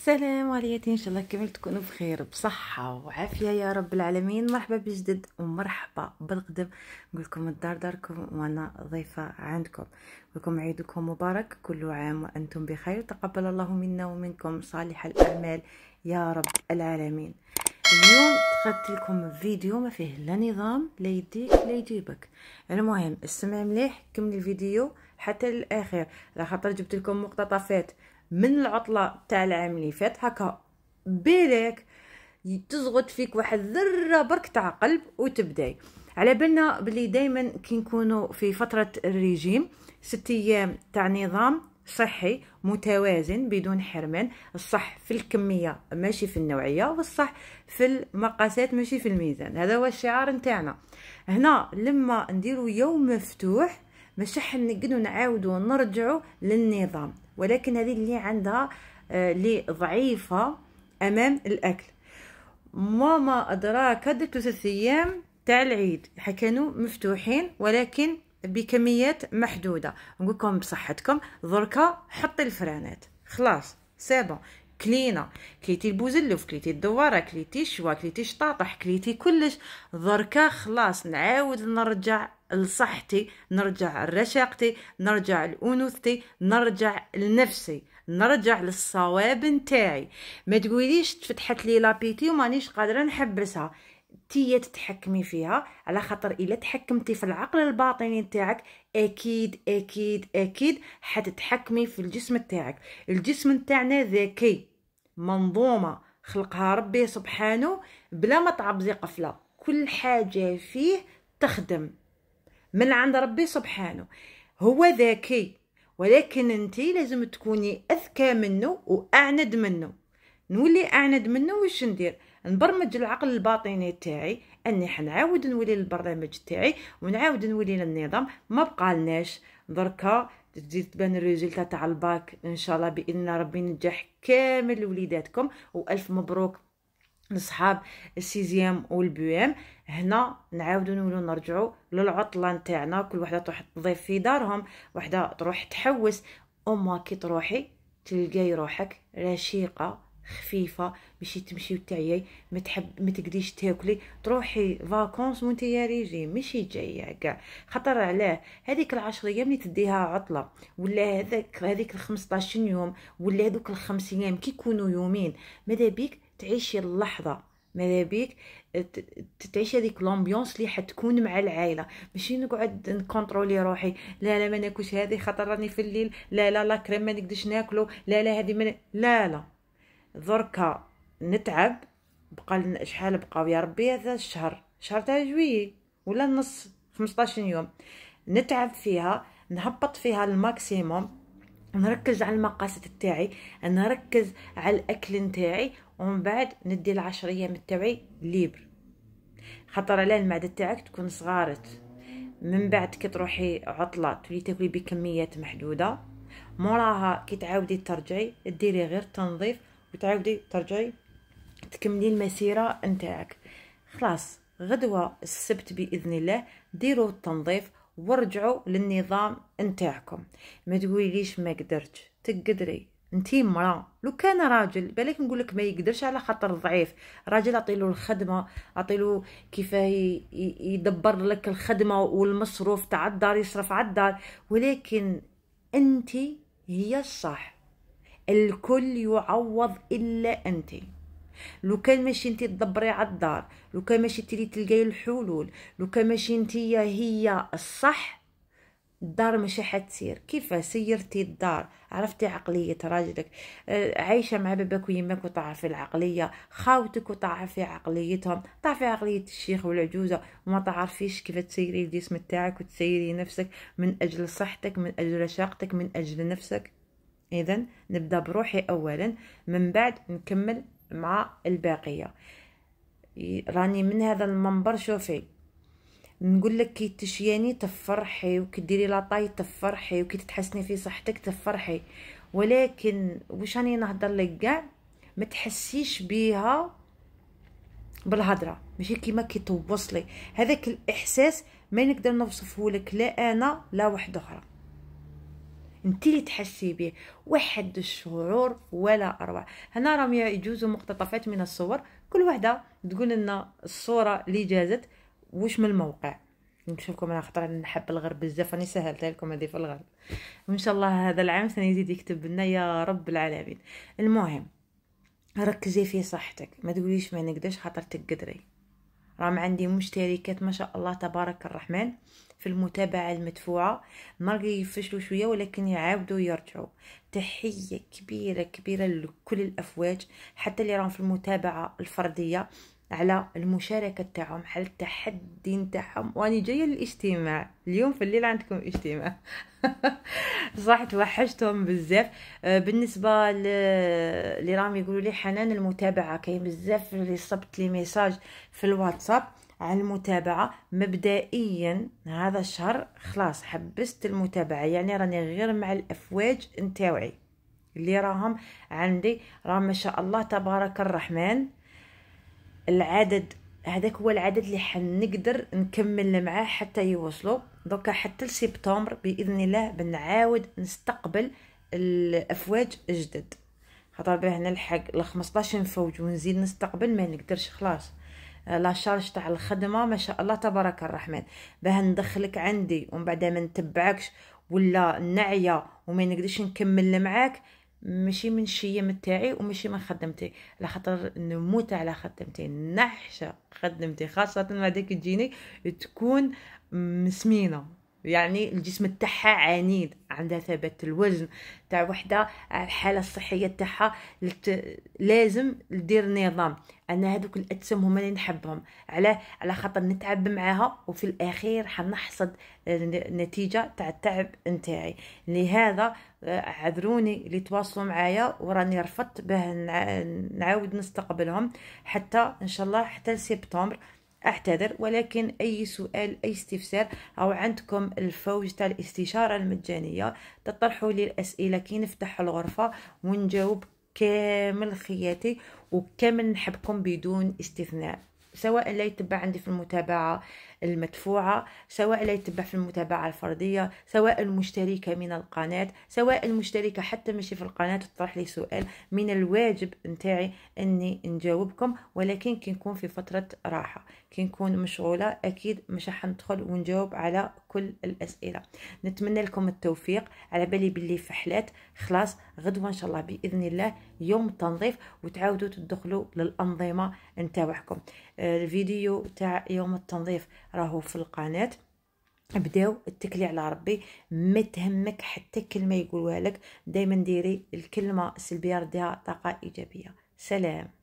السلام عليكم ان شاء الله كامل تكونوا بخير بصحه وعافيه يا رب العالمين مرحبا بجدد ومرحبا بالقدم نقول لكم الدار داركم وانا ضيفه عندكم لكم عيدكم مبارك كل عام وانتم بخير تقبل الله منا ومنكم صالح الاعمال يا رب العالمين اليوم دخلت لكم فيديو ما فيه لا نظام لا يديك لا يجيبك المهم استمع مليح كمل الفيديو حتى للاخر على خاطر جبت لكم مقتطفات من العطله تاع العام اللي فات هكا بالك تزغط فيك واحد ذره برك تاع قلب وتبداي على بالنا بلي دائما كي نكونوا في فتره الريجيم ست ايام تاع نظام صحي متوازن بدون حرمان الصح في الكميه ماشي في النوعيه والصح في المقاسات ماشي في الميزان هذا هو الشعار نتاعنا هنا لما نديرو يوم مفتوح مش نقدروا نعاودوا نرجعوا للنظام ولكن هذه اللي عندها آه، اللي ضعيفه امام الاكل ماما ادراك هذوك ثلاثة ايام تاع العيد كانوا مفتوحين ولكن بكميات محدوده نقولكم بصحتكم دركا حطي الفرانات خلاص سي بون كلينا كليتي البوزلوف كليتي الدواره كليتي الشوا كليتي الشطاطح كليتي كلش ضركا خلاص نعاود نرجع لصحتي نرجع لرشاقتي نرجع لانوثتي نرجع لنفسي نرجع للصواب نتاعي ما تقوليش تفتحت لي لابيتي ومانيش قادره نحبسها تي تتحكمي فيها على خاطر الا تحكمتي في العقل الباطني نتاعك اكيد اكيد اكيد حتتحكمي في الجسم نتاعك الجسم نتاعنا ذكي منظومه خلقها ربي سبحانه بلا ما تعبزي قفله كل حاجه فيه تخدم من عند ربي سبحانه هو ذكي ولكن انت لازم تكوني اذكى منه واعند منه نولي اعند منه واش ندير نبرمج العقل الباطني تاعي اني حنعاود نولي للبرنامج تاعي ونعاود نولي للنظام ما بقالناش دركا تجي تبان الريزلتا تاع الباك ان شاء الله باذن ربي نجح كامل و والف مبروك لصحاب السيزيام والبيام هنا نعاودو نولو نرجعو للعطله نتاعنا كل وحده تروح تضيف في دارهم وحده تروح تحوس اما كي تروحي تلقاي روحك رشيقه خفيفه مشي تمشي وتعيي ما تحب ما تقديش تاكلي تروحي فاكونس وانت يا ريجي ماشي جايه كاع خطر علاه هذيك العشر ايام اللي تديها عطله ولا هذاك هذيك ال15 يوم ولا هذوك الخمس ايام كي يكونوا يومين ماذا بيك تعيشي اللحظه ماذا بيك تعيش هذيك لومبيونس اللي حتكون مع العائله ماشي نقعد نكونترولي روحي لا لا ما ناكلش هذه خاطر راني في الليل لا لا لا كريم ما نقدرش ناكلو لا لا هذه من... لا لا دركا نتعب بقى لنا شحال بقاو يا ربي هذا الشهر شهر تاع جويي ولا نص 15 يوم نتعب فيها نهبط فيها الماكسيموم نركز على المقاصد تاعي نركز على الاكل نتاعي ومن بعد ندي العشر ايام تاعي ليبر خاطر على المعده تاعك تكون صغارت من بعد كي تروحي عطله تولي تاكلي بكميات محدوده موراها كي تعاودي ترجعي ديري غير تنظيف وتعاودي ترجعي تكملي المسيره نتاعك خلاص غدوه السبت باذن الله ديروا التنظيف ورجعوا للنظام نتاعكم ما تقوليليش ما قدرتش تقدري انتي مرا لو كان راجل بالك نقول لك ما يقدرش على خاطر ضعيف راجل عطيلو الخدمه عطيلو كيفاه يدبر لك الخدمه والمصروف تاع الدار يصرف على الدار ولكن انت هي الصح الكل يعوض الا انت لو كان ماشي انت تدبري على الدار لو كان ماشي انت تلقاي الحلول لو كان ماشي انت هي الصح الدار ماشي حتسير كيف سيرتي الدار عرفتي عقلية راجلك آه، عايشة مع باباك ويماك وتعرفي العقلية خاوتك وتعرفي عقليتهم تعرفي عقلية الشيخ والعجوزة وما تعرفيش كيف تسيري الجسم تاعك وتسيري نفسك من أجل صحتك من أجل رشاقتك من أجل نفسك اذا نبدا بروحي اولا من بعد نكمل مع الباقيه راني من هذا المنبر شوفي نقول لك كي تشياني تفرحي وكي ديري لاطاي تفرحي وكي تتحسني في صحتك تفرحي ولكن واش راني نهضر لك كاع ما تحسيش بيها بالهضره ماشي كيما كي توصلي هذاك الاحساس ما نقدر نوصفه لك لا انا لا واحده اخرى انت اللي تحسي به وحد الشعور ولا اروع هنا راهم يجوزوا مقتطفات من الصور كل وحده تقول لنا الصوره اللي جازت واش من الموقع نشوفكم انا خطر نحب الغرب بزاف راني سهلتها لكم هذه في الغرب وان شاء الله هذا العام سنزيد يكتب لنا يا رب العالمين المهم ركزي في صحتك ما تقوليش ما نقدرش خاطر تقدري رام عندي مشتركات ما شاء الله تبارك الرحمن في المتابعة المدفوعة مرة يفشلوا شوية ولكن يعاودوا يرجعوا تحية كبيرة كبيرة لكل الأفواج حتى اللي راهم في المتابعة الفردية على المشاركة تاعهم على التحدي تاعهم واني جاية للاجتماع اليوم في الليل عندكم اجتماع صح توحشتهم بزاف آه، بالنسبة اللي راهم يقولوا لي حنان المتابعة كاين بزاف اللي صبت لي ميساج في الواتساب على المتابعة مبدئيا هذا الشهر خلاص حبست المتابعة يعني راني غير مع الأفواج نتاوعي اللي راهم عندي راه ما شاء الله تبارك الرحمن العدد هذاك هو العدد اللي حنقدر نكمل معاه حتى يوصلوا دوكا حتى لسبتمبر باذن الله بنعاود نستقبل الافواج جدد خاطر باه نلحق ل 15 فوج ونزيد نستقبل ما نقدرش خلاص آه، لا شارج تاع الخدمه ما شاء الله تبارك الرحمن باه ندخلك عندي ومن بعد ما نتبعكش ولا نعيا وما نقدرش نكمل معاك ماشي من الشيم تاعي وماشي من خدمتي على خاطر نموت على خدمتي نعشق خدمتي خاصه ما تجيني تكون مسمينه يعني الجسم تاعها عنيد عندها ثبات الوزن تاع وحده الحاله الصحيه تاعها لازم ندير نظام انا هذوك الاجسام هما اللي نحبهم على على خاطر نتعب معاها وفي الاخير حنحصد النتيجه تاع التعب نتاعي لهذا آه، عذروني اللي تواصلوا معايا وراني رفضت باه نعاود نستقبلهم حتى ان شاء الله حتى لسبتمبر اعتذر ولكن اي سؤال اي استفسار او عندكم الفوج تاع الاستشاره المجانيه تطرحوا لي الاسئله كي نفتح الغرفه ونجاوب كامل خياتي وكامل نحبكم بدون استثناء سواء لا يتبع عندي في المتابعة المدفوعة سواء لا يتبع في المتابعة الفردية سواء المشتركة من القناة سواء المشتركة حتى ماشي في القناة تطرح لي سؤال من الواجب نتاعي أني نجاوبكم ولكن كي نكون في فترة راحة كي نكون مشغولة أكيد مش حندخل ونجاوب على كل الاسئله نتمنى لكم التوفيق على بالي باللي فحلات خلاص غدوه ان شاء الله باذن الله يوم تنظيف وتعاودوا تدخلوا للانظمه نتاعكم آه، الفيديو تاع يوم التنظيف راهو في القناه بداو اتكلي على ربي ما تهمك حتى كلمه يقولوها لك دائما ديري الكلمه السلبيه رديها طاقه ايجابيه سلام